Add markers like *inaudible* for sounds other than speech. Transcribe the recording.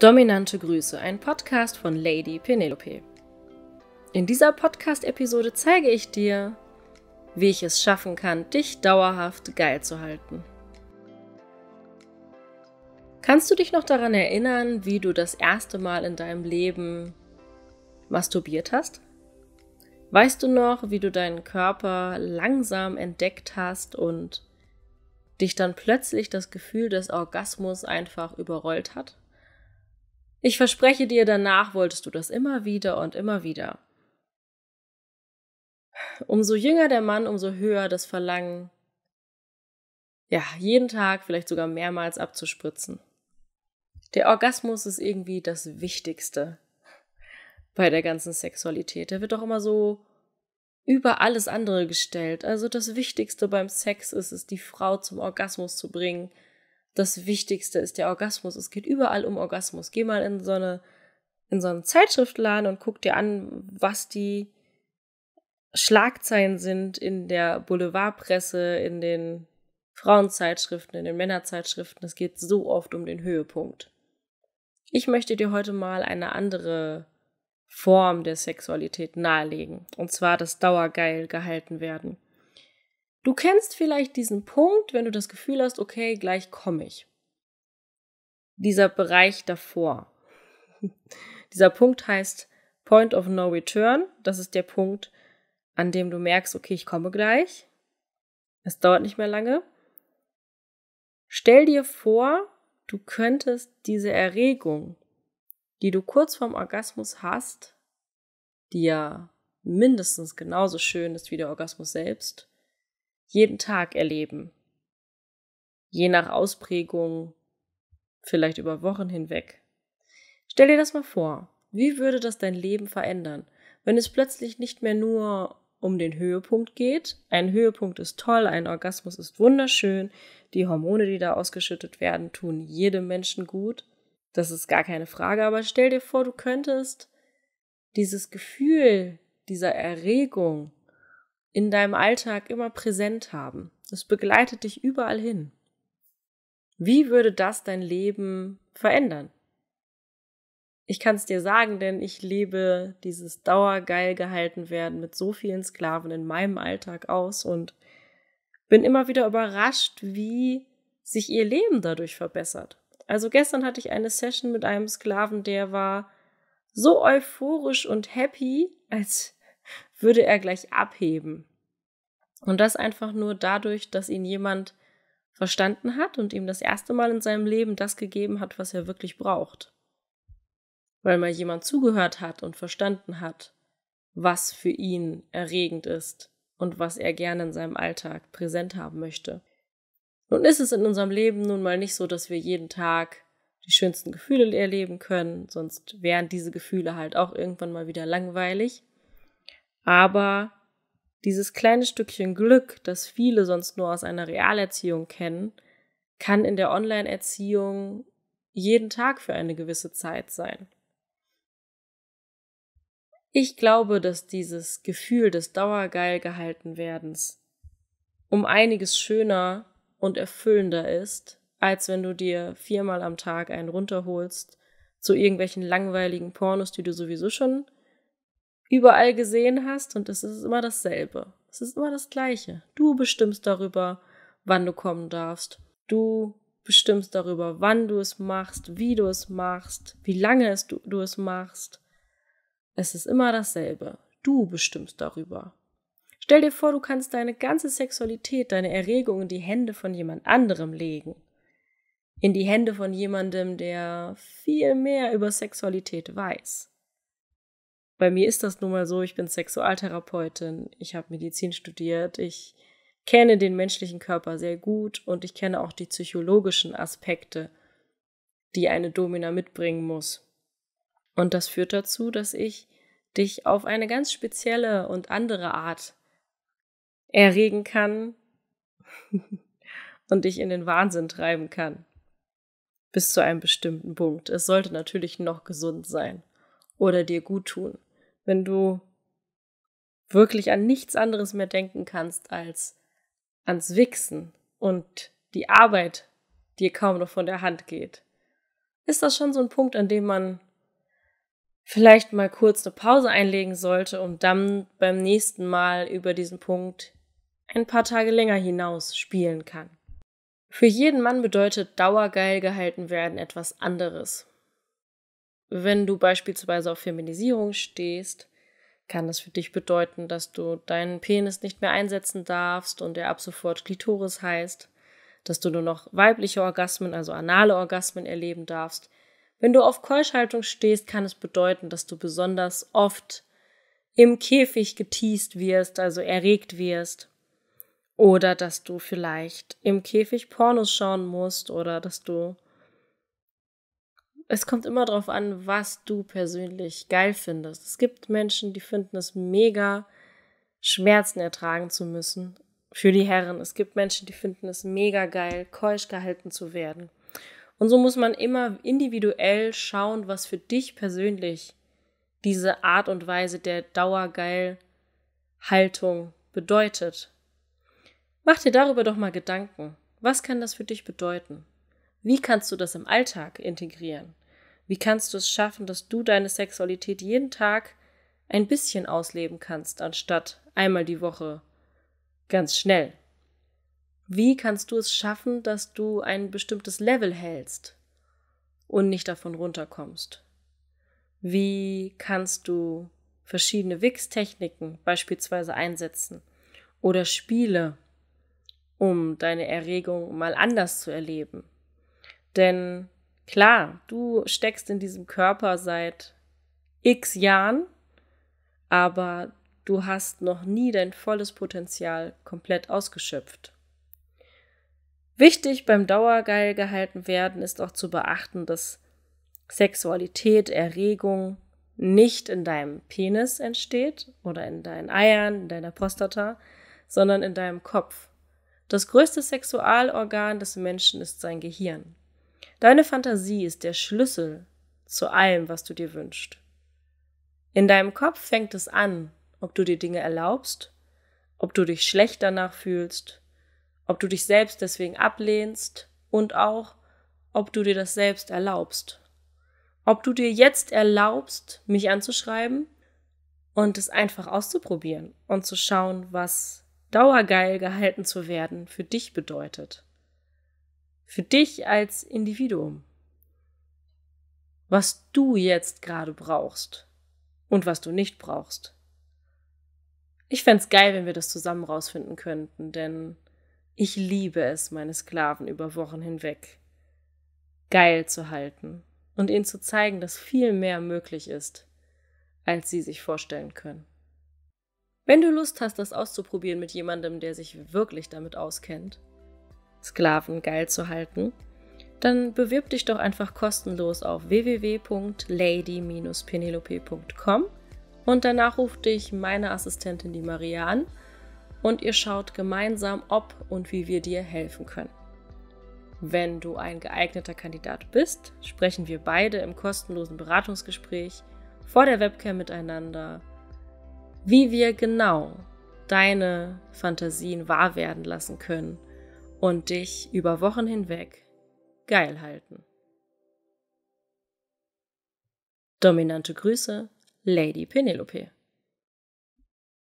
Dominante Grüße, ein Podcast von Lady Penelope. In dieser Podcast-Episode zeige ich dir, wie ich es schaffen kann, dich dauerhaft geil zu halten. Kannst du dich noch daran erinnern, wie du das erste Mal in deinem Leben masturbiert hast? Weißt du noch, wie du deinen Körper langsam entdeckt hast und dich dann plötzlich das Gefühl des Orgasmus einfach überrollt hat? Ich verspreche dir, danach wolltest du das immer wieder und immer wieder. Umso jünger der Mann, umso höher das Verlangen, ja, jeden Tag, vielleicht sogar mehrmals abzuspritzen. Der Orgasmus ist irgendwie das Wichtigste bei der ganzen Sexualität. Er wird doch immer so über alles andere gestellt. Also das Wichtigste beim Sex ist es, die Frau zum Orgasmus zu bringen das Wichtigste ist der Orgasmus. Es geht überall um Orgasmus. Geh mal in so eine in so einen Zeitschriftladen und guck dir an, was die Schlagzeilen sind in der Boulevardpresse, in den Frauenzeitschriften, in den Männerzeitschriften. Es geht so oft um den Höhepunkt. Ich möchte dir heute mal eine andere Form der Sexualität nahelegen, und zwar das Dauergeil gehalten werden. Du kennst vielleicht diesen Punkt, wenn du das Gefühl hast, okay, gleich komme ich. Dieser Bereich davor. *laughs* Dieser Punkt heißt Point of No Return. Das ist der Punkt, an dem du merkst, okay, ich komme gleich. Es dauert nicht mehr lange. Stell dir vor, du könntest diese Erregung, die du kurz vorm Orgasmus hast, die ja mindestens genauso schön ist wie der Orgasmus selbst, jeden Tag erleben. Je nach Ausprägung, vielleicht über Wochen hinweg. Stell dir das mal vor. Wie würde das dein Leben verändern, wenn es plötzlich nicht mehr nur um den Höhepunkt geht? Ein Höhepunkt ist toll, ein Orgasmus ist wunderschön, die Hormone, die da ausgeschüttet werden, tun jedem Menschen gut. Das ist gar keine Frage, aber stell dir vor, du könntest dieses Gefühl dieser Erregung in deinem Alltag immer präsent haben. Es begleitet dich überall hin. Wie würde das dein Leben verändern? Ich kann es dir sagen, denn ich lebe dieses dauergeil gehalten werden mit so vielen Sklaven in meinem Alltag aus und bin immer wieder überrascht, wie sich ihr Leben dadurch verbessert. Also gestern hatte ich eine Session mit einem Sklaven, der war so euphorisch und happy, als würde er gleich abheben. Und das einfach nur dadurch, dass ihn jemand verstanden hat und ihm das erste Mal in seinem Leben das gegeben hat, was er wirklich braucht. Weil mal jemand zugehört hat und verstanden hat, was für ihn erregend ist und was er gerne in seinem Alltag präsent haben möchte. Nun ist es in unserem Leben nun mal nicht so, dass wir jeden Tag die schönsten Gefühle erleben können, sonst wären diese Gefühle halt auch irgendwann mal wieder langweilig. Aber dieses kleine Stückchen Glück, das viele sonst nur aus einer Realerziehung kennen, kann in der Online-Erziehung jeden Tag für eine gewisse Zeit sein. Ich glaube, dass dieses Gefühl des dauergeil gehalten werdens um einiges schöner und erfüllender ist, als wenn du dir viermal am Tag einen runterholst zu irgendwelchen langweiligen Pornos, die du sowieso schon überall gesehen hast und es ist immer dasselbe. Es ist immer das Gleiche. Du bestimmst darüber, wann du kommen darfst. Du bestimmst darüber, wann du es machst, wie du es machst, wie lange es du, du es machst. Es ist immer dasselbe. Du bestimmst darüber. Stell dir vor, du kannst deine ganze Sexualität, deine Erregung in die Hände von jemand anderem legen. In die Hände von jemandem, der viel mehr über Sexualität weiß bei mir ist das nun mal so, ich bin Sexualtherapeutin, ich habe Medizin studiert, ich kenne den menschlichen Körper sehr gut und ich kenne auch die psychologischen Aspekte, die eine Domina mitbringen muss. Und das führt dazu, dass ich dich auf eine ganz spezielle und andere Art erregen kann *laughs* und dich in den Wahnsinn treiben kann. Bis zu einem bestimmten Punkt. Es sollte natürlich noch gesund sein oder dir gut tun wenn du wirklich an nichts anderes mehr denken kannst als ans Wichsen und die Arbeit dir kaum noch von der Hand geht, ist das schon so ein Punkt, an dem man vielleicht mal kurz eine Pause einlegen sollte, und dann beim nächsten Mal über diesen Punkt ein paar Tage länger hinaus spielen kann. Für jeden Mann bedeutet dauergeil gehalten werden etwas anderes. Wenn du beispielsweise auf Feminisierung stehst, kann das für dich bedeuten, dass du deinen Penis nicht mehr einsetzen darfst und er ab sofort Klitoris heißt, dass du nur noch weibliche Orgasmen, also anale Orgasmen erleben darfst. Wenn du auf Keuschhaltung stehst, kann es bedeuten, dass du besonders oft im Käfig geteased wirst, also erregt wirst. Oder dass du vielleicht im Käfig Pornos schauen musst oder dass du es kommt immer darauf an, was du persönlich geil findest. Es gibt Menschen, die finden es mega, Schmerzen ertragen zu müssen. Für die Herren. Es gibt Menschen, die finden es mega geil, keusch gehalten zu werden. Und so muss man immer individuell schauen, was für dich persönlich diese Art und Weise der Dauergeilhaltung bedeutet. Mach dir darüber doch mal Gedanken. Was kann das für dich bedeuten? Wie kannst du das im Alltag integrieren? Wie kannst du es schaffen, dass du deine Sexualität jeden Tag ein bisschen ausleben kannst, anstatt einmal die Woche ganz schnell? Wie kannst du es schaffen, dass du ein bestimmtes Level hältst und nicht davon runterkommst? Wie kannst du verschiedene Wix-Techniken beispielsweise einsetzen oder Spiele, um deine Erregung mal anders zu erleben? Denn Klar, du steckst in diesem Körper seit x Jahren, aber du hast noch nie dein volles Potenzial komplett ausgeschöpft. Wichtig beim Dauergeil gehalten werden ist auch zu beachten, dass Sexualität, Erregung nicht in deinem Penis entsteht oder in deinen Eiern, in deiner Prostata, sondern in deinem Kopf. Das größte Sexualorgan des Menschen ist sein Gehirn. Deine Fantasie ist der Schlüssel zu allem, was du dir wünschst. In deinem Kopf fängt es an, ob du dir Dinge erlaubst, ob du dich schlecht danach fühlst, ob du dich selbst deswegen ablehnst und auch, ob du dir das selbst erlaubst. Ob du dir jetzt erlaubst, mich anzuschreiben und es einfach auszuprobieren und zu schauen, was dauergeil gehalten zu werden für dich bedeutet. Für dich als Individuum. Was du jetzt gerade brauchst und was du nicht brauchst. Ich fände geil, wenn wir das zusammen rausfinden könnten, denn ich liebe es, meine Sklaven über Wochen hinweg geil zu halten und ihnen zu zeigen, dass viel mehr möglich ist, als sie sich vorstellen können. Wenn du Lust hast, das auszuprobieren mit jemandem, der sich wirklich damit auskennt, Sklaven geil zu halten, dann bewirb dich doch einfach kostenlos auf www.lady-penelope.com und danach ruft dich meine Assistentin die Maria an und ihr schaut gemeinsam, ob und wie wir dir helfen können. Wenn du ein geeigneter Kandidat bist, sprechen wir beide im kostenlosen Beratungsgespräch vor der Webcam miteinander, wie wir genau deine Fantasien wahr werden lassen können – und dich über Wochen hinweg geil halten. Dominante Grüße, Lady Penelope.